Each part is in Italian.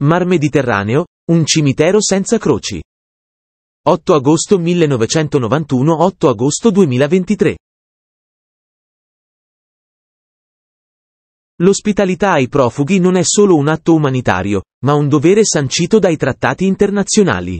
Mar Mediterraneo, un cimitero senza croci. 8 agosto 1991 8 agosto 2023 L'ospitalità ai profughi non è solo un atto umanitario, ma un dovere sancito dai trattati internazionali.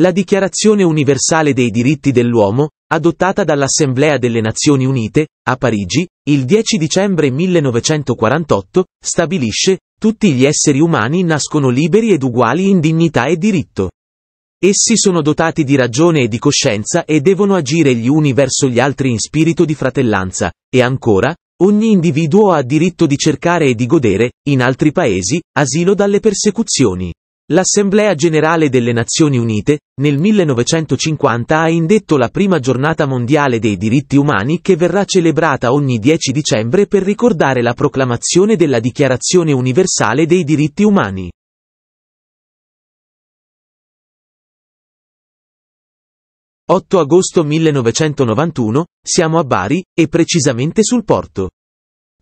La Dichiarazione universale dei diritti dell'uomo, adottata dall'Assemblea delle Nazioni Unite, a Parigi, il 10 dicembre 1948, stabilisce tutti gli esseri umani nascono liberi ed uguali in dignità e diritto. Essi sono dotati di ragione e di coscienza e devono agire gli uni verso gli altri in spirito di fratellanza, e ancora, ogni individuo ha diritto di cercare e di godere, in altri paesi, asilo dalle persecuzioni. L'Assemblea generale delle Nazioni Unite, nel 1950 ha indetto la prima giornata mondiale dei diritti umani che verrà celebrata ogni 10 dicembre per ricordare la proclamazione della Dichiarazione universale dei diritti umani. – 8 agosto 1991, siamo a Bari, e precisamente sul porto.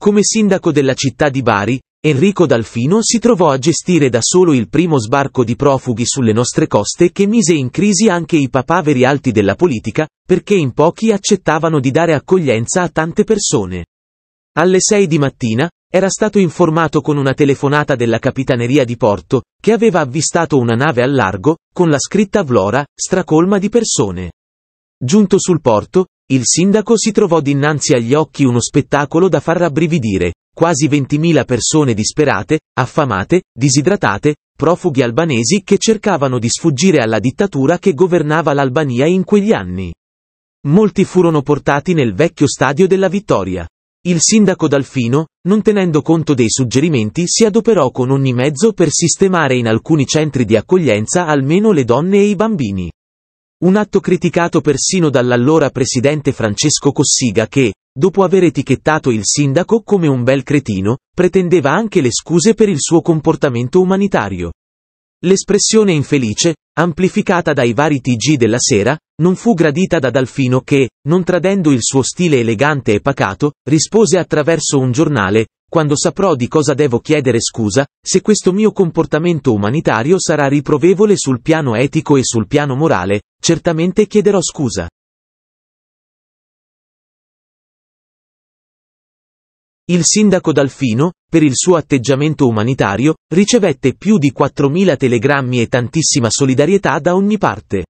Come sindaco della città di Bari, Enrico Dalfino si trovò a gestire da solo il primo sbarco di profughi sulle nostre coste che mise in crisi anche i papaveri alti della politica, perché in pochi accettavano di dare accoglienza a tante persone. Alle 6 di mattina, era stato informato con una telefonata della Capitaneria di Porto, che aveva avvistato una nave al largo, con la scritta Vlora, stracolma di persone. Giunto sul porto, il sindaco si trovò dinanzi agli occhi uno spettacolo da far rabbrividire, quasi 20.000 persone disperate, affamate, disidratate, profughi albanesi che cercavano di sfuggire alla dittatura che governava l'Albania in quegli anni. Molti furono portati nel vecchio stadio della vittoria. Il sindaco Dalfino, non tenendo conto dei suggerimenti, si adoperò con ogni mezzo per sistemare in alcuni centri di accoglienza almeno le donne e i bambini. Un atto criticato persino dall'allora presidente Francesco Cossiga che, dopo aver etichettato il sindaco come un bel cretino, pretendeva anche le scuse per il suo comportamento umanitario. L'espressione infelice, amplificata dai vari TG della sera, non fu gradita da Dalfino che, non tradendo il suo stile elegante e pacato, rispose attraverso un giornale, quando saprò di cosa devo chiedere scusa, se questo mio comportamento umanitario sarà riprovevole sul piano etico e sul piano morale, certamente chiederò scusa. Il sindaco Dalfino, per il suo atteggiamento umanitario, ricevette più di 4.000 telegrammi e tantissima solidarietà da ogni parte.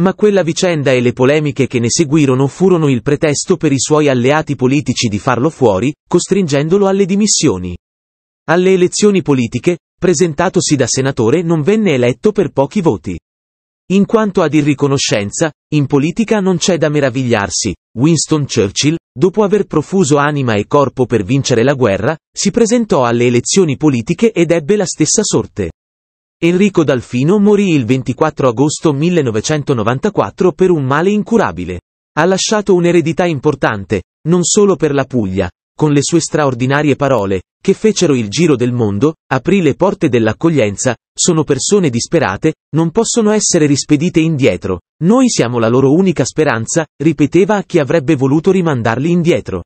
Ma quella vicenda e le polemiche che ne seguirono furono il pretesto per i suoi alleati politici di farlo fuori, costringendolo alle dimissioni. Alle elezioni politiche, presentatosi da senatore non venne eletto per pochi voti. In quanto ad irriconoscenza, in politica non c'è da meravigliarsi, Winston Churchill, dopo aver profuso anima e corpo per vincere la guerra, si presentò alle elezioni politiche ed ebbe la stessa sorte. Enrico Dalfino morì il 24 agosto 1994 per un male incurabile. Ha lasciato un'eredità importante, non solo per la Puglia, con le sue straordinarie parole, che fecero il giro del mondo, aprì le porte dell'accoglienza, sono persone disperate, non possono essere rispedite indietro, noi siamo la loro unica speranza, ripeteva a chi avrebbe voluto rimandarli indietro.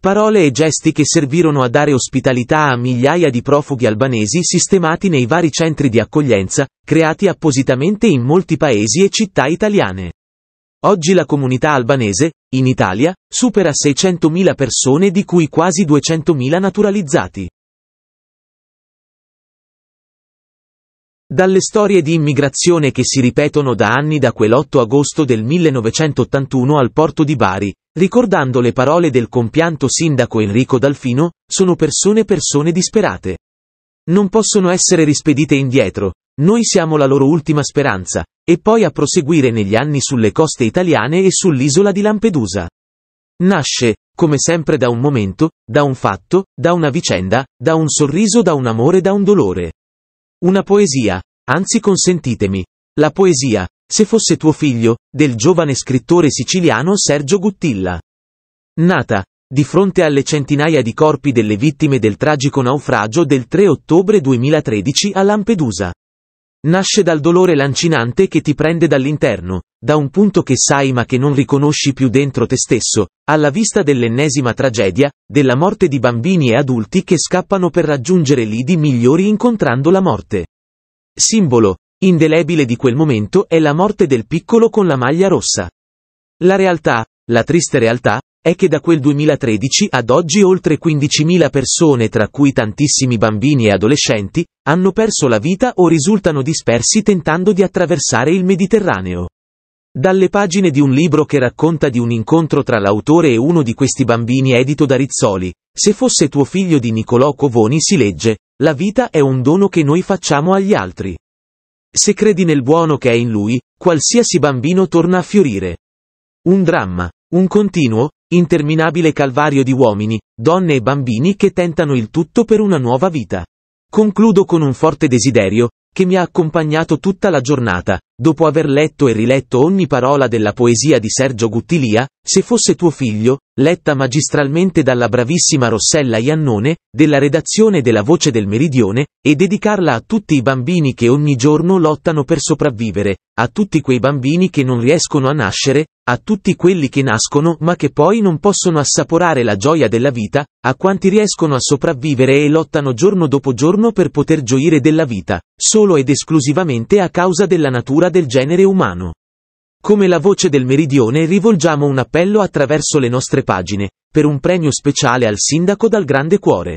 Parole e gesti che servirono a dare ospitalità a migliaia di profughi albanesi sistemati nei vari centri di accoglienza, creati appositamente in molti paesi e città italiane. Oggi la comunità albanese, in Italia, supera 600.000 persone di cui quasi 200.000 naturalizzati. Dalle storie di immigrazione che si ripetono da anni da quell'8 agosto del 1981 al porto di Bari, ricordando le parole del compianto sindaco Enrico Dalfino, sono persone persone disperate. Non possono essere rispedite indietro, noi siamo la loro ultima speranza, e poi a proseguire negli anni sulle coste italiane e sull'isola di Lampedusa. Nasce, come sempre da un momento, da un fatto, da una vicenda, da un sorriso, da un amore, da un dolore. Una poesia, anzi consentitemi, la poesia, se fosse tuo figlio, del giovane scrittore siciliano Sergio Guttilla. Nata, di fronte alle centinaia di corpi delle vittime del tragico naufragio del 3 ottobre 2013 a Lampedusa. Nasce dal dolore lancinante che ti prende dall'interno, da un punto che sai ma che non riconosci più dentro te stesso, alla vista dell'ennesima tragedia, della morte di bambini e adulti che scappano per raggiungere lidi migliori incontrando la morte. Simbolo, indelebile di quel momento è la morte del piccolo con la maglia rossa. La realtà, la triste realtà, è che da quel 2013 ad oggi oltre 15.000 persone, tra cui tantissimi bambini e adolescenti, hanno perso la vita o risultano dispersi tentando di attraversare il Mediterraneo. Dalle pagine di un libro che racconta di un incontro tra l'autore e uno di questi bambini edito da Rizzoli, Se fosse tuo figlio di Nicolò Covoni si legge, La vita è un dono che noi facciamo agli altri. Se credi nel buono che è in lui, qualsiasi bambino torna a fiorire. Un dramma, un continuo, interminabile calvario di uomini, donne e bambini che tentano il tutto per una nuova vita. Concludo con un forte desiderio, che mi ha accompagnato tutta la giornata, dopo aver letto e riletto ogni parola della poesia di Sergio Guttilia, se fosse tuo figlio, letta magistralmente dalla bravissima Rossella Iannone, della redazione della Voce del Meridione, e dedicarla a tutti i bambini che ogni giorno lottano per sopravvivere, a tutti quei bambini che non riescono a nascere, a tutti quelli che nascono ma che poi non possono assaporare la gioia della vita, a quanti riescono a sopravvivere e lottano giorno dopo giorno per poter gioire della vita, solo ed esclusivamente a causa della natura del genere umano. Come la voce del meridione rivolgiamo un appello attraverso le nostre pagine, per un premio speciale al sindaco dal grande cuore.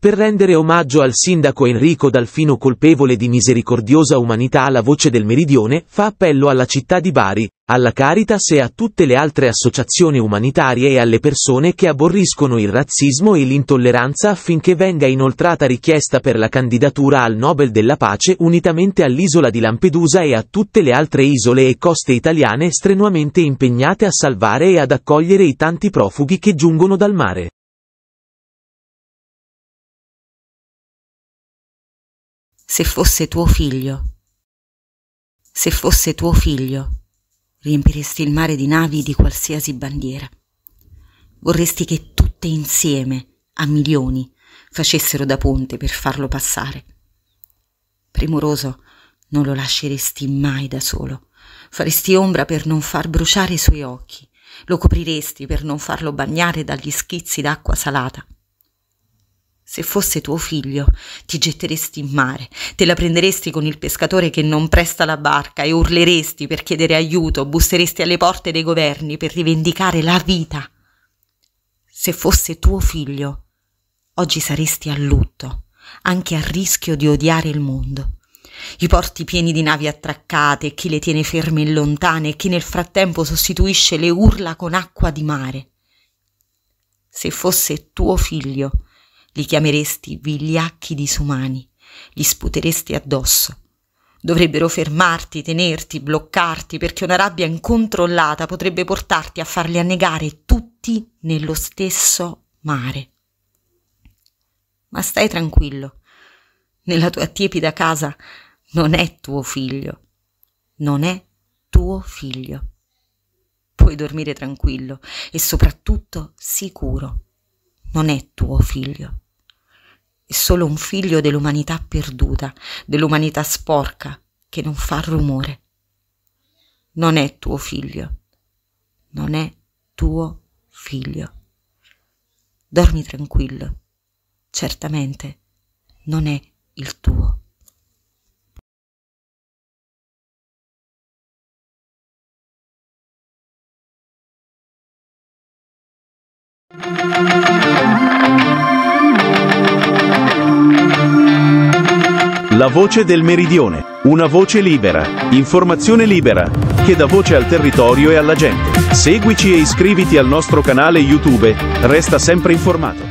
Per rendere omaggio al sindaco Enrico Dalfino colpevole di misericordiosa umanità alla voce del Meridione, fa appello alla città di Bari, alla Caritas e a tutte le altre associazioni umanitarie e alle persone che aborriscono il razzismo e l'intolleranza affinché venga inoltrata richiesta per la candidatura al Nobel della Pace unitamente all'isola di Lampedusa e a tutte le altre isole e coste italiane strenuamente impegnate a salvare e ad accogliere i tanti profughi che giungono dal mare. se fosse tuo figlio. Se fosse tuo figlio, riempiresti il mare di navi di qualsiasi bandiera. Vorresti che tutte insieme, a milioni, facessero da ponte per farlo passare. Primoroso, non lo lasceresti mai da solo. Faresti ombra per non far bruciare i suoi occhi. Lo copriresti per non farlo bagnare dagli schizzi d'acqua salata. Se fosse tuo figlio, ti getteresti in mare, te la prenderesti con il pescatore che non presta la barca e urleresti per chiedere aiuto, busseresti alle porte dei governi per rivendicare la vita. Se fosse tuo figlio, oggi saresti a lutto, anche a rischio di odiare il mondo. I porti pieni di navi attraccate, chi le tiene ferme e lontane, chi nel frattempo sostituisce le urla con acqua di mare. Se fosse tuo figlio, li chiameresti vigliacchi disumani, gli sputeresti addosso. Dovrebbero fermarti, tenerti, bloccarti, perché una rabbia incontrollata potrebbe portarti a farli annegare tutti nello stesso mare. Ma stai tranquillo, nella tua tiepida casa non è tuo figlio, non è tuo figlio. Puoi dormire tranquillo e soprattutto sicuro, non è tuo figlio è solo un figlio dell'umanità perduta, dell'umanità sporca, che non fa rumore. Non è tuo figlio, non è tuo figlio. Dormi tranquillo, certamente non è il tuo. Thank you. La voce del meridione, una voce libera, informazione libera, che dà voce al territorio e alla gente. Seguici e iscriviti al nostro canale YouTube, resta sempre informato.